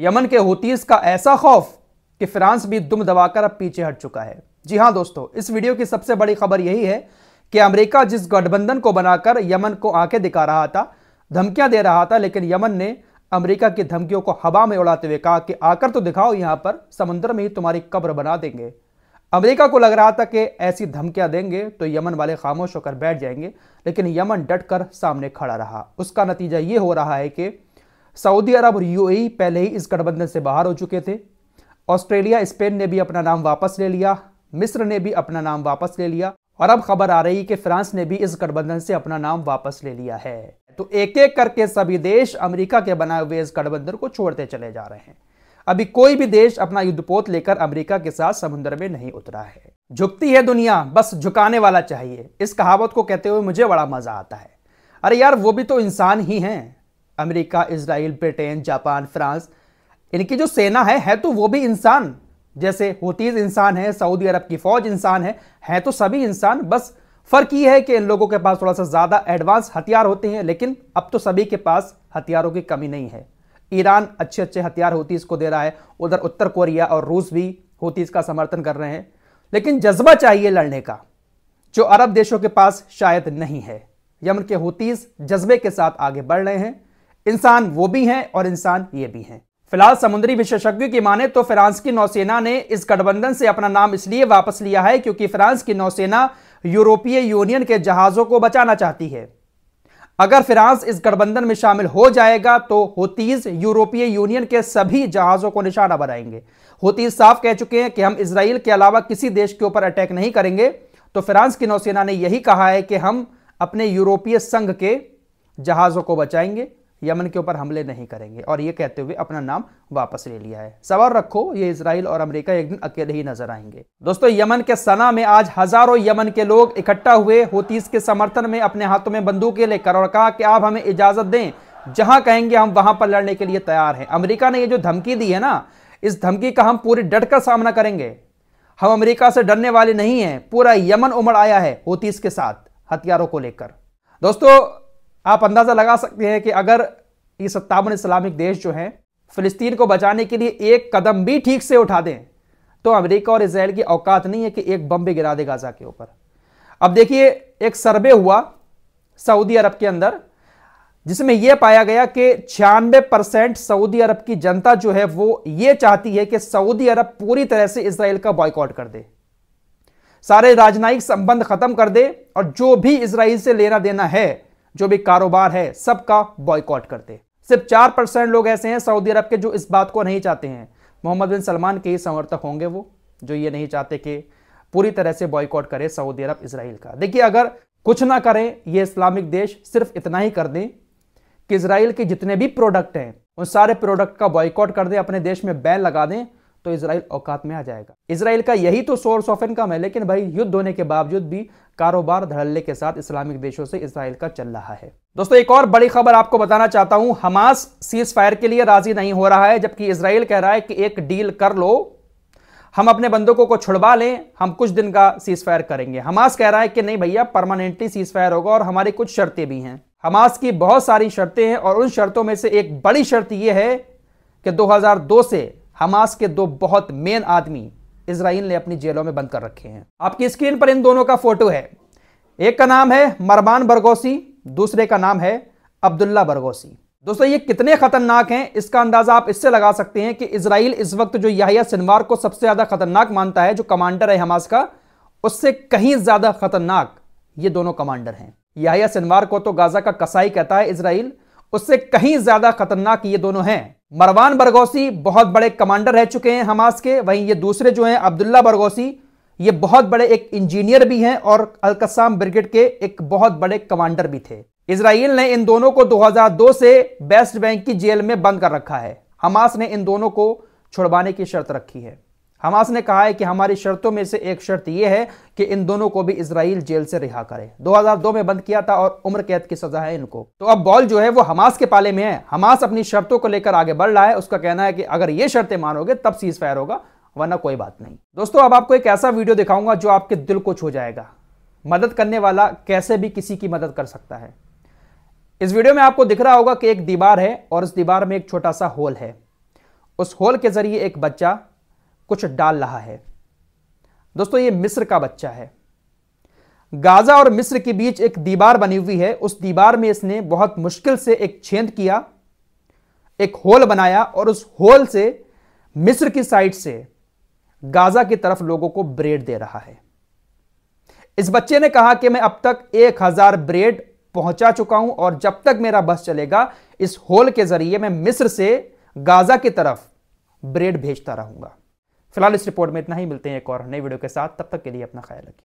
Yemen के होतीस का ऐसा खौफ कि फ्रांस भी दुम दबाकर अब पीछे हट चुका है जी हां दोस्तों इस वीडियो की सबसे बड़ी खबर यही है कि अमेरिका जिस गठबंधन को बनाकर यमन को आंखें दिखा रहा था धमकियां दे रहा था लेकिन यमन ने अमेरिका की धमकियों को हवा में उड़ाते हुए कहा कि आकर तो दिखाओ यहां पर समुद्र में ही तुम्हारी कब्र बना देंगे अमेरिका को लग रहा था कि ऐसी धमकियां देंगे तो यमन वाले खामोश होकर बैठ जाएंगे लेकिन यमन डटकर सामने खड़ा रहा उसका नतीजा ये हो रहा है कि सऊदी अरब और यूएई पहले ही इस गठबंधन से बाहर हो चुके थे ऑस्ट्रेलिया स्पेन ने भी अपना नाम वापस ले लिया मिस्र ने भी अपना नाम वापस ले लिया और अब खबर आ रही कि फ्रांस ने भी इस गठबंधन से अपना नाम वापस ले लिया है तो एक एक करके सभी देश अमेरिका के बनाए हुए इस गठबंधन को छोड़ते चले जा रहे हैं अभी कोई भी देश अपना युद्धपोत लेकर अमेरिका के साथ समुद्र में नहीं उतरा है झुकती है दुनिया बस झुकाने वाला चाहिए इस कहावत को कहते हुए मुझे बड़ा मजा आता है अरे यार वो भी तो इंसान ही हैं America Israel Britain Japan France इनकी जो सेना है है तो वो भी इंसान जैसे होतीज इंसान है सऊदी अरब की फौज इंसान है है तो सभी इंसान बस फर्क ये है कि इन लोगों के पास थोड़ा सा ज़्यादा एडवांस हथियार होते हैं लेकिन अब तो सभी के पास हथियारों की कमी नहीं है ईरान अच्छे अच्छे हथियार होतीस को दे रहा है उधर उत्तर कोरिया और रूस भी होतीस का समर्थन कर रहे हैं लेकिन जज्बा चाहिए लड़ने का जो अरब देशों के पास शायद नहीं है यमन के होतीस जज्बे के साथ आगे बढ़ रहे हैं इंसान वो भी हैं और इंसान ये भी हैं फिलहाल समुद्री विशेषज्ञों की माने तो फ्रांस की नौसेना ने इस गठबंधन से अपना नाम इसलिए वापस लिया है क्योंकि फ्रांस की नौसेना यूरोपीय यूनियन के जहाज़ों को बचाना चाहती है अगर फ्रांस इस गठबंधन में शामिल हो जाएगा तो होतीज यूरोपीय यूनियन के सभी जहाज़ों को निशाना बनाएंगे होतीज साफ कह चुके हैं कि हम इसराइल के अलावा किसी देश के ऊपर अटैक नहीं करेंगे तो फ्रांस की नौसेना ने यही कहा है कि हम अपने यूरोपीय संघ के जहाज़ों को बचाएंगे यमन के ऊपर हमले नहीं करेंगे और ये कहते हुए अपना नाम वापस ले लिया है सवाल रखो ये इसराइल और अमेरिका एक दिन अकेले ही नजर आएंगे दोस्तों यमन के सना में आज हजारों यमन के लोग इकट्ठा हुए होतीस के समर्थन में अपने हाथों में बंदूकें लेकर और कहा कि आप हमें इजाजत दें जहां कहेंगे हम वहां पर लड़ने के लिए तैयार हैं अमरीका ने ये जो धमकी दी है ना इस धमकी का हम पूरे डट कर सामना करेंगे हम अमरीका से डरने वाले नहीं है पूरा यमन उमड़ आया है होतीस के साथ हथियारों को लेकर दोस्तों आप अंदाज़ा लगा सकते हैं कि अगर ये सत्तावन इस्लामिक देश जो हैं फिलिस्तीन को बचाने के लिए एक कदम भी ठीक से उठा दें तो अमेरिका और इसराइल की औकात नहीं है कि एक बम भी गिरा दे गाज़ा के ऊपर अब देखिए एक सर्वे हुआ सऊदी अरब के अंदर जिसमें यह पाया गया कि छियानवे परसेंट सऊदी अरब की जनता जो है वो ये चाहती है कि सऊदी अरब पूरी तरह से इसराइल का बॉयकॉट कर दे सारे राजनयिक संबंध खत्म कर दे और जो भी इसराइल से लेना देना है जो भी कारोबार है सबका बॉयकॉट करते सिर्फ चार परसेंट लोग ऐसे हैं सऊदी अरब के जो इस बात को नहीं चाहते हैं मोहम्मद बिन सलमान के ही समर्थक होंगे वो जो ये नहीं चाहते कि पूरी तरह से बॉयकॉट करे सऊदी अरब इसराइल का देखिए अगर कुछ ना करें ये इस्लामिक देश सिर्फ इतना ही कर दें कि इसराइल के जितने भी प्रोडक्ट हैं उन सारे प्रोडक्ट का बॉयकॉट कर दें अपने देश में बैन लगा दें तो इसराइल औकात में आ जाएगा इसराइल का यही तो सोर्स ऑफ इनकम है लेकिन भाई युद्ध होने के बावजूद भी कारोबार धड़ल्ले के साथ इस्लामिक देशों से इसराइल का चल रहा है दोस्तों एक और बड़ी खबर आपको बताना चाहता हूं हमास सीज फायर के लिए राजी नहीं हो रहा है जबकि इसराइल कह रहा है कि एक डील कर लो हम अपने बंदूकों को छुड़वा लें हम कुछ दिन का सीज फायर करेंगे हमास कह रहा है कि नहीं भैया परमानेंटली सीज फायर होगा और हमारी कुछ शर्तें भी हैं हमास की बहुत सारी शर्तें हैं और उन शर्तों में से एक बड़ी शर्त यह है कि 2002 से हमास के दो बहुत मेन आदमी इसराइल ने अपनी जेलों में बंद कर रखे हैं आपकी स्क्रीन पर इन दोनों का फोटो है एक का नाम है मरमान बरगोसी दूसरे का नाम है अब्दुल्ला बरगोसी दोस्तों ये कितने खतरनाक हैं इसका अंदाजा आप इससे लगा सकते हैं कि इसराइल इस वक्त जो याहिया सिनवार को सबसे ज्यादा खतरनाक मानता है जो कमांडर है हमास का उससे कहीं ज्यादा खतरनाक ये दोनों कमांडर हैं याहिया सिनवार को तो गाजा का कसाई कहता है इसराइल उससे कहीं ज्यादा खतरनाक ये दोनों हैं मरवान बरगौसी बहुत बड़े कमांडर रह चुके हैं हमास के वहीं ये दूसरे जो हैं अब्दुल्ला बरगौसी ये बहुत बड़े एक इंजीनियर भी हैं और अलकसाम ब्रिगेड के एक बहुत बड़े कमांडर भी थे इसराइल ने इन दोनों को 2002 से वेस्ट बैंक की जेल में बंद कर रखा है हमास ने इन दोनों को छुड़वाने की शर्त रखी है हमास ने कहा है कि हमारी शर्तों में से एक शर्त यह है कि इन दोनों को भी इसराइल जेल से रिहा करे 2002 में बंद किया था और उम्र कैद की सजा है इनको तो अब बॉल जो है वो हमास के पाले में है हमास अपनी शर्तों को लेकर आगे बढ़ रहा है उसका कहना है कि अगर ये शर्तें मानोगे तब सीज फायर होगा वरना कोई बात नहीं दोस्तों अब आपको एक ऐसा वीडियो दिखाऊंगा जो आपके दिल को छू जाएगा मदद करने वाला कैसे भी किसी की मदद कर सकता है इस वीडियो में आपको दिख रहा होगा कि एक दीवार है और इस दीवार में एक छोटा सा होल है उस होल के जरिए एक बच्चा कुछ डाल रहा है दोस्तों ये मिस्र का बच्चा है गाजा और मिस्र के बीच एक दीवार बनी हुई है उस दीवार में इसने बहुत मुश्किल से एक छेद किया एक होल बनाया और उस होल से मिस्र की साइड से गाजा की तरफ लोगों को ब्रेड दे रहा है इस बच्चे ने कहा कि मैं अब तक एक हजार ब्रेड पहुंचा चुका हूं और जब तक मेरा बस चलेगा इस होल के जरिए मैं मिस्र से गाजा की तरफ ब्रेड भेजता रहूंगा फिलहाल इस रिपोर्ट में इतना ही मिलते हैं एक और नई वीडियो के साथ तब तक के लिए अपना ख्याल रखिए